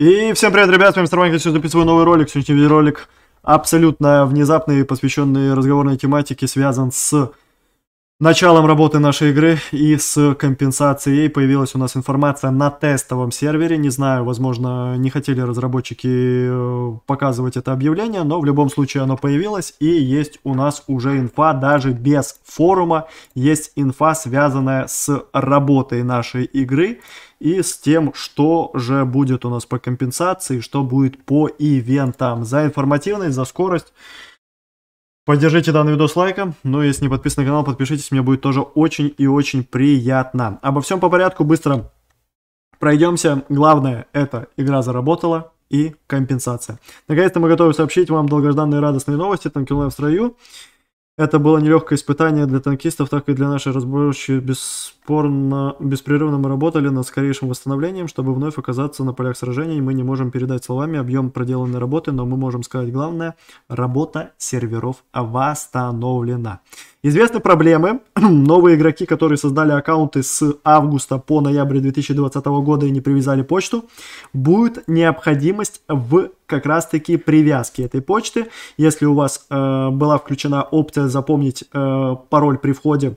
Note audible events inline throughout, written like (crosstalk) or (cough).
И всем привет, ребят, с вами Старванг, я сейчас записываю новый ролик, сегодняшний видеоролик абсолютно внезапный, посвященный разговорной тематике, связан с началом работы нашей игры и с компенсацией появилась у нас информация на тестовом сервере. Не знаю, возможно, не хотели разработчики э, показывать это объявление, но в любом случае оно появилось и есть у нас уже инфа даже без форума. Есть инфа, связанная с работой нашей игры и с тем, что же будет у нас по компенсации, что будет по ивентам. За информативность, за скорость Поддержите данный видос лайком, ну если не подписаны на канал, подпишитесь, мне будет тоже очень и очень приятно. Обо всем по порядку, быстро пройдемся. Главное, эта игра заработала и компенсация. Наконец-то мы готовы сообщить вам долгожданные радостные новости, Танкинлайв в строю. Это было нелегкое испытание для танкистов, так и для нашей разборщики бесспорно, беспрерывно мы работали над скорейшим восстановлением, чтобы вновь оказаться на полях сражений. Мы не можем передать словами объем проделанной работы, но мы можем сказать главное – работа серверов восстановлена. Известны проблемы. (clears throat) Новые игроки, которые создали аккаунты с августа по ноябрь 2020 года и не привязали почту, будет необходимость в как раз-таки привязке этой почты. Если у вас э, была включена опция запомнить э, пароль при входе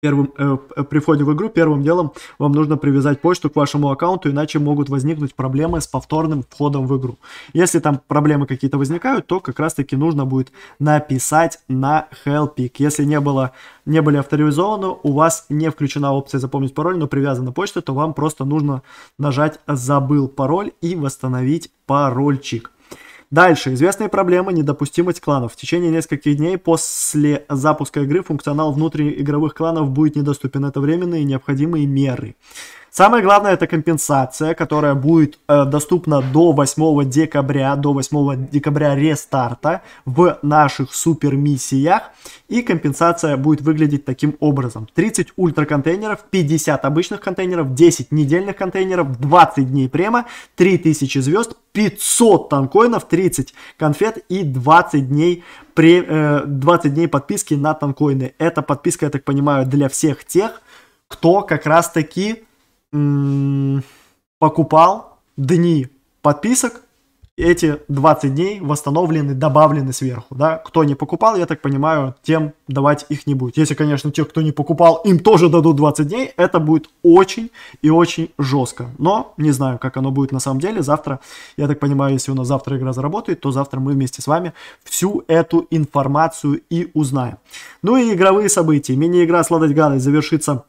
первым, э, э при входе в игру первым делом вам нужно привязать почту к вашему аккаунту, иначе могут возникнуть проблемы с повторным входом в игру. Если там проблемы какие-то возникают, то как раз-таки нужно будет написать на Helpik. Если не, было, не были авторизованы, у вас не включена опция запомнить пароль, но привязана почта, то вам просто нужно нажать «Забыл пароль» и восстановить парольчик. Дальше. Известные проблемы, недопустимость кланов. В течение нескольких дней после запуска игры функционал игровых кланов будет недоступен. Это временные необходимые меры. Самое главное это компенсация, которая будет э, доступна до 8 декабря, до 8 декабря рестарта в наших супер миссиях. И компенсация будет выглядеть таким образом. 30 ультра контейнеров, 50 обычных контейнеров, 10 недельных контейнеров, 20 дней према, 3000 звезд, 500 танкоинов, 30 конфет и 20 дней, пре, э, 20 дней подписки на танкоины. Эта подписка, я так понимаю, для всех тех, кто как раз таки покупал дни подписок, эти 20 дней восстановлены, добавлены сверху, да. Кто не покупал, я так понимаю, тем давать их не будет. Если, конечно, те кто не покупал, им тоже дадут 20 дней, это будет очень и очень жестко. Но не знаю, как оно будет на самом деле. Завтра, я так понимаю, если у нас завтра игра заработает, то завтра мы вместе с вами всю эту информацию и узнаем. Ну и игровые события. Мини-игра «Сладость гадость» завершится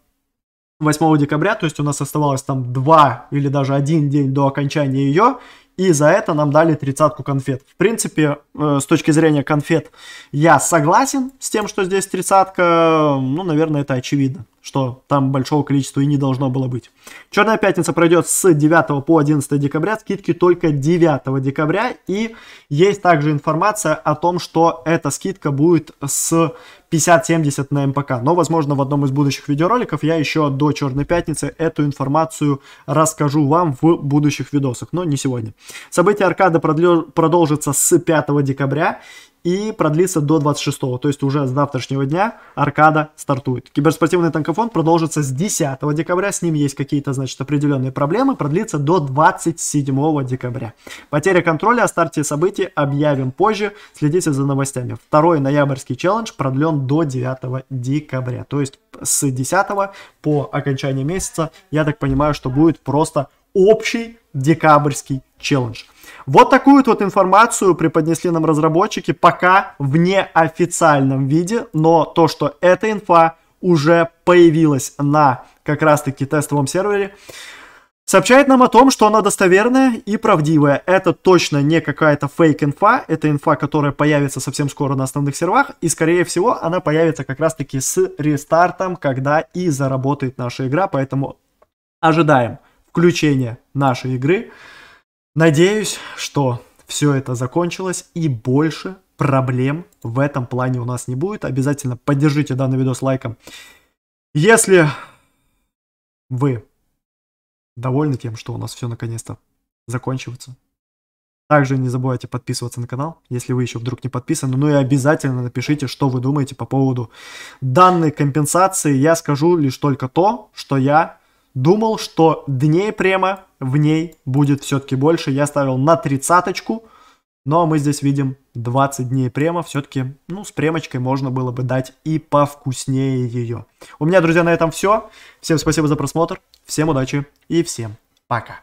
8 декабря, то есть у нас оставалось там 2 или даже один день до окончания ее, и за это нам дали тридцатку конфет. В принципе, э, с точки зрения конфет, я согласен с тем, что здесь тридцатка, ну, наверное, это очевидно, что там большого количества и не должно было быть. Черная пятница пройдет с 9 по 11 декабря, скидки только 9 декабря, и есть также информация о том, что эта скидка будет с 50-70 на МПК. Но, возможно, в одном из будущих видеороликов я еще до Черной Пятницы эту информацию расскажу вам в будущих видосах, но не сегодня. Событие аркады продлё... продолжится с 5 декабря, и продлится до 26-го, то есть уже с завтрашнего дня аркада стартует. Киберспортивный танкофон продолжится с 10 декабря, с ним есть какие-то, значит, определенные проблемы, продлится до 27 декабря. Потеря контроля о старте событий объявим позже, следите за новостями. Второй ноябрьский челлендж продлен до 9 декабря, то есть с 10 по окончанию месяца, я так понимаю, что будет просто общий декабрьский челлендж. Вот такую вот, информацию преподнесли нам разработчики пока в неофициальном виде, но то, что эта инфа уже появилась на как раз-таки тестовом сервере, сообщает нам о том, что она достоверная и правдивая. Это точно не какая-то фейк-инфа, это инфа, которая появится совсем скоро на основных серверах и, скорее всего, она появится как раз-таки с рестартом, когда и заработает наша игра, поэтому ожидаем включение нашей игры. Надеюсь, что все это закончилось и больше проблем в этом плане у нас не будет. Обязательно поддержите данный видос лайком. Если вы довольны тем, что у нас все наконец-то закончивается, также не забывайте подписываться на канал, если вы еще вдруг не подписаны. Ну и обязательно напишите, что вы думаете по поводу данной компенсации. Я скажу лишь только то, что я Думал, что дней према в ней будет все-таки больше. Я ставил на тридцаточку. но ну, а мы здесь видим 20 дней према. Все-таки, ну, с премочкой можно было бы дать и повкуснее ее. У меня, друзья, на этом все. Всем спасибо за просмотр. Всем удачи и всем пока.